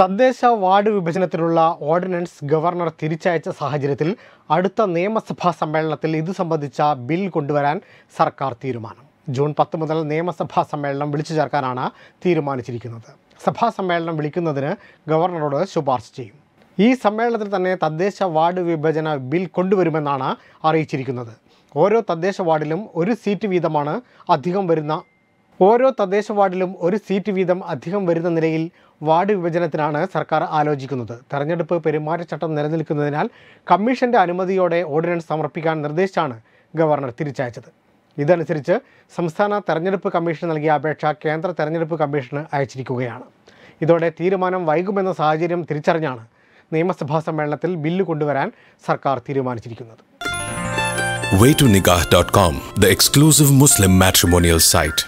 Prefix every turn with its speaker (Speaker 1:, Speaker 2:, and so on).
Speaker 1: തദ്ദേശ വാർഡ് വിഭജനത്തിനുള്ള ordinance governor തിരിച്ചയച്ച സാഹചര്യത്തിൽ അടുത്ത നിയമസഭാ സമ്മേളനത്തിൽ ഇത് സംബന്ധിച്ച ബിൽ കൊണ്ടുവരാൻ സർക്കാർ തീരുമാനം ജൂൺ പത്ത് മുതൽ നിയമസഭാ സമ്മേളനം വിളിച്ചു ചേർക്കാനാണ് തീരുമാനിച്ചിരിക്കുന്നത് സഭാ സമ്മേളനം വിളിക്കുന്നതിന് ഗവർണറോട് ശുപാർശ ചെയ്യും ഈ സമ്മേളനത്തിൽ തന്നെ തദ്ദേശ വാർഡ് വിഭജന ബിൽ കൊണ്ടുവരുമെന്നാണ് അറിയിച്ചിരിക്കുന്നത് ഓരോ തദ്ദേശ വാർഡിലും ഒരു സീറ്റ് വീതമാണ് അധികം വരുന്ന ഓരോ തദ്ദേശ വാർഡിലും ഒരു സീറ്റ് വീതം അധികം വരുന്ന നിലയിൽ വാർഡ് വിഭജനത്തിനാണ് സർക്കാർ ആലോചിക്കുന്നത് തെരഞ്ഞെടുപ്പ് പെരുമാറ്റച്ചട്ടം നിലനിൽക്കുന്നതിനാൽ കമ്മീഷന്റെ അനുമതിയോടെ ഓർഡിനൻസ് സമർപ്പിക്കാൻ നിർദ്ദേശിച്ചാണ് ഗവർണർ തിരിച്ചയച്ചത് ഇതനുസരിച്ച് സംസ്ഥാന തെരഞ്ഞെടുപ്പ് കമ്മീഷൻ നൽകിയ അപേക്ഷ കേന്ദ്ര തെരഞ്ഞെടുപ്പ് കമ്മീഷന് അയച്ചിരിക്കുകയാണ് ഇതോടെ തീരുമാനം വൈകുമെന്ന സാഹചര്യം തിരിച്ചറിഞ്ഞാണ് നിയമസഭാ സമ്മേളനത്തിൽ ബില്ല് കൊണ്ടുവരാൻ സർക്കാർ തീരുമാനിച്ചിരിക്കുന്നത്
Speaker 2: way to nikah.com the exclusive muslim matrimonial site